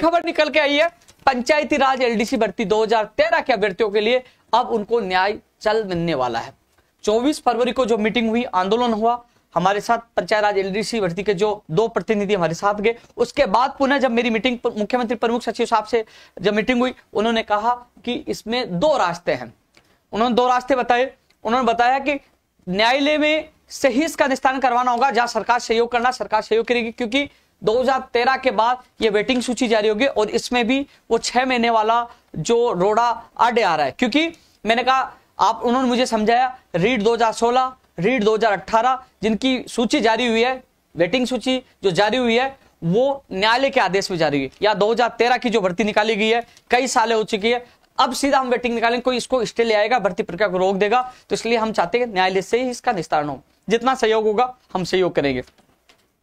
खबर निकल के आई है पंचायती राज एलडीसी भर्ती 2013 के अभ्यर्थियों के लिए अब उनको न्याय चल मिलने वाला है 24 फरवरी को जो मीटिंग हुई आंदोलन हुआ हमारे साथ पंचायत राज एलडीसी भर्ती के जो दो प्रतिनिधि हमारे साथ गए उसके बाद पुनः जब मेरी मीटिंग मुख्यमंत्री प्रमुख सचिव साहब से जब मीटिंग हुई उन्होंने कहा कि इसमें दो रास्ते हैं उन्होंने दो रास्ते बताए उन्होंने बताया कि न्यायालय में से ही इसका निस्तारण करवाना होगा जहां सरकार सहयोग करना सरकार सहयोग करेगी क्योंकि 2013 के बाद ये वेटिंग सूची जारी होगी और इसमें भी वो छह महीने वाला जो रोड़ा अड्डे आ रहा है क्योंकि मैंने कहा आप उन्होंने मुझे समझाया रीड 2016 रीड 2018 जिनकी सूची जारी हुई है वेटिंग सूची जो जारी हुई है वो न्यायालय के आदेश में जारी हुई या दो की जो भर्ती निकाली गई है कई साल हो चुकी है अब सीधा हम वेटिंग निकालेंगे कोई इसको स्टे ले आएगा भर्ती प्रक्रिया को रोक देगा तो इसलिए हम चाहते हैं न्यायालय से ही इसका निस्तारण हो जितना सहयोग होगा हम सहयोग करेंगे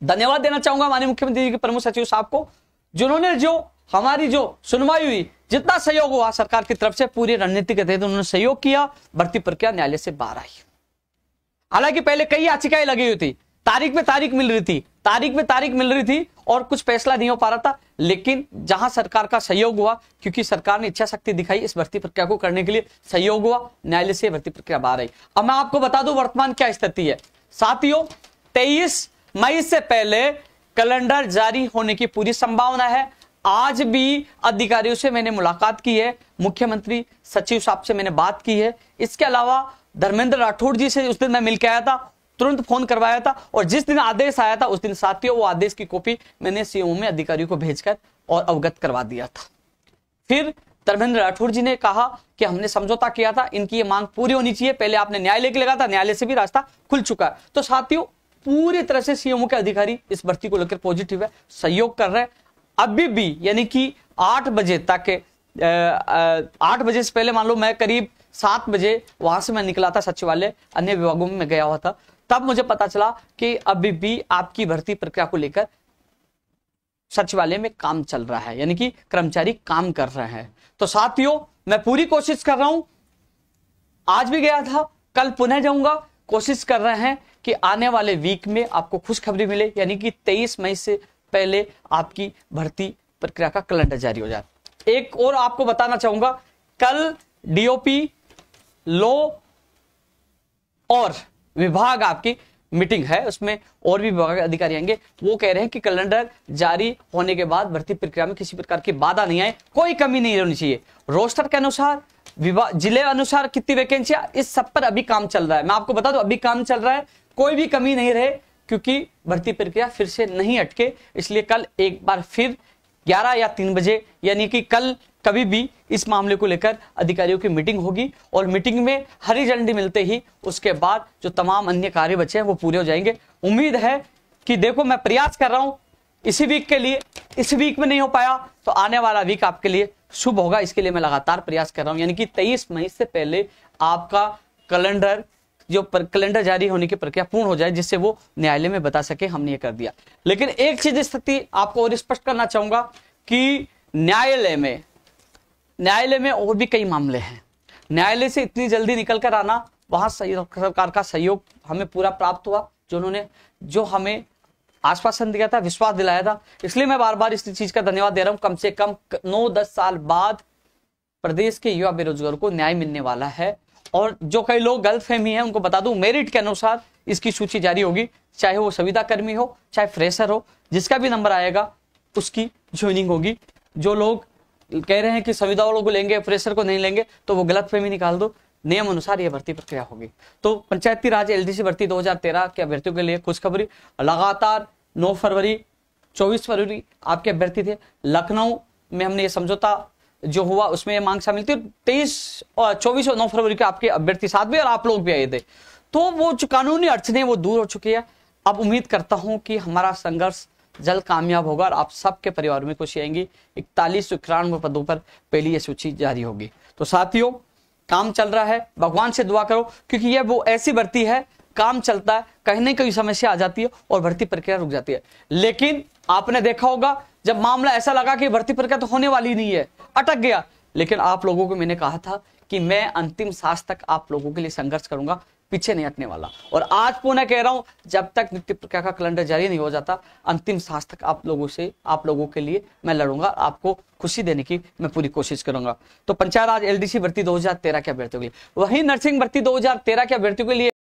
धन्यवाद देना चाहूंगा माननीय मुख्यमंत्री जी के प्रमुख सचिव साहब को जिन्होंने जो हमारी जो सुनवाई हुई जितना सहयोग हुआ सरकार की तरफ से पूरी रणनीति के तहत उन्होंने सहयोग किया भर्ती प्रक्रिया न्यायालय से बाहर आई हालांकि पहले कई याचिकाएं लगी हुई थी तारीख में तारीख मिल रही थी तारीख में तारीख मिल रही थी और कुछ फैसला नहीं हो पा रहा था लेकिन जहां सरकार का सहयोग हुआ क्योंकि सरकार ने इच्छा शक्ति दिखाई इस भर्ती प्रक्रिया को करने के लिए सहयोग हुआ न्यायालय से भर्ती प्रक्रिया बाहर आई अब मैं आपको बता दू वर्तमान क्या स्थिति है साथियों तेईस मई से पहले कैलेंडर जारी होने की पूरी संभावना है आज भी अधिकारियों से मैंने मुलाकात की है मुख्यमंत्री सचिव साहब से मैंने बात की है इसके अलावा धर्मेंद्र राठौड़ जी से उस दिन मैं मिलकर आया था तुरंत फोन करवाया था और जिस दिन आदेश आया था उस दिन साथियों वो आदेश की कॉपी मैंने सीएमओ में अधिकारियों को भेजकर और अवगत करवा दिया था फिर धर्मेंद्र राठौड़ जी ने कहा कि हमने समझौता किया था इनकी ये मांग पूरी होनी चाहिए पहले आपने न्यायालय के लगा था न्यायालय से भी रास्ता खुल चुका है तो साथियों पूरी तरह से सीएमओ के अधिकारी इस भर्ती को लेकर पॉजिटिव है सहयोग कर रहे हैं अभी भी यानी कि आठ बजे तक आठ बजे से पहले मान लो मैं करीब सात बजे वहां से मैं निकला था सचिवालय अन्य विभागों में गया हुआ था तब मुझे पता चला कि अभी भी आपकी भर्ती प्रक्रिया को लेकर सचिवालय में काम चल रहा है यानी कि कर्मचारी काम कर रहे हैं तो साथियों मैं पूरी कोशिश कर रहा हूं आज भी गया था कल पुनः जाऊंगा कोशिश कर रहे हैं कि आने वाले वीक में आपको खुशखबरी मिले यानी कि 23 मई से पहले आपकी भर्ती प्रक्रिया का कैलेंडर जारी हो जाए एक और आपको बताना चाहूंगा कल डीओपी लो और विभाग आपकी मीटिंग है उसमें और भी विभाग अधिकारी आएंगे वो कह रहे हैं कि कैलेंडर जारी होने के बाद भर्ती प्रक्रिया में किसी प्रकार की बाधा नहीं आए कोई कमी नहीं होनी चाहिए रोस्टर के अनुसार विभाग जिले अनुसार कितनी वैकेंसियां इस सब पर अभी काम चल रहा है मैं आपको बता दू अभी काम चल रहा है कोई भी कमी नहीं रहे क्योंकि भर्ती प्रक्रिया फिर से नहीं अटके इसलिए कल एक बार फिर 11 या 3 बजे यानी कि कल कभी भी इस मामले को लेकर अधिकारियों की मीटिंग होगी और मीटिंग में हरी झंडी मिलते ही उसके बाद जो तमाम अन्य कार्य बचे हैं वो पूरे हो जाएंगे उम्मीद है कि देखो मैं प्रयास कर रहा हूं इसी वीक के लिए इस वीक में नहीं हो पाया तो आने वाला वीक आपके लिए शुभ होगा इसके लिए मैं लगातार प्रयास कर रहा हूं यानी कि 23 मई से पहले आपका कैलेंडर जो कैलेंडर जारी होने की प्रक्रिया पूर्ण हो जाए जिससे वो न्यायालय में बता सके हमने ये कर दिया लेकिन एक चीज स्थिति आपको और स्पष्ट करना चाहूंगा कि न्यायालय में न्यायालय में और भी कई मामले हैं न्यायालय से इतनी जल्दी निकल कर आना वहां सरकार का सहयोग हमें पूरा प्राप्त हुआ जो उन्होंने जो हमें आश्वासन दिया था विश्वास दिलाया था इसलिए मैं बार बार इस चीज का धन्यवाद दे रहा हूं कम से कम नौ दस साल बाद प्रदेश के युवा बेरोजगारों को न्याय मिलने वाला है और जो कई लोग गलत फहमी है उनको बता दूं मेरिट के अनुसार इसकी सूची जारी होगी चाहे वो संविदा कर्मी हो चाहे फ्रेशर हो जिसका भी नंबर आएगा उसकी ज्वाइनिंग होगी जो लोग कह रहे हैं कि संविदा वालों को लेंगे फ्रेशर को नहीं लेंगे तो वो गलत फहमी निकाल दो नियम अनुसार यह भर्ती प्रक्रिया होगी तो पंचायती राज एलडीसी भर्ती 2013 के अभ्यर्थियों के लिए खुशखबरी लगातार 9 फरवरी 24 फरवरी आपके अभ्यर्थी थे लखनऊ में हमने ये समझौता जो हुआ उसमें ये मांग शामिल थी तेईस और चौबीस और नौ फरवरी के आपके अभ्यर्थी साथ भी और आप लोग भी आए थे तो वो जो कानूनी अड़चने वो दूर हो चुकी है अब उम्मीद करता हूं कि हमारा संघर्ष जल्द कामयाब होगा और आप सबके परिवार में खुशी आएंगी इकतालीस सौ इक्यानवे पदों पर पहली ये सूची जारी होगी तो साथियों काम चल रहा है भगवान से दुआ करो क्योंकि यह वो ऐसी भर्ती है काम चलता है कहीं ना कहीं समस्या आ जाती है और भर्ती प्रक्रिया रुक जाती है लेकिन आपने देखा होगा जब मामला ऐसा लगा कि भर्ती प्रक्रिया तो होने वाली नहीं है अटक गया लेकिन आप लोगों को मैंने कहा था कि मैं अंतिम सांस तक आप लोगों के लिए संघर्ष करूंगा पीछे नहीं हटने वाला और आज पुनः कह रहा हूं जब तक नित्य प्रक्रिया का कैलेंडर जारी नहीं हो जाता अंतिम सांस तक आप लोगों से आप लोगों के लिए मैं लड़ूंगा आपको खुशी देने की मैं पूरी कोशिश करूंगा तो पंचायत राज एलडीसी भर्ती 2013 के अभ्यर्थियों के लिए वही नर्सिंग भर्ती 2013 के अभ्यर्थियों के लिए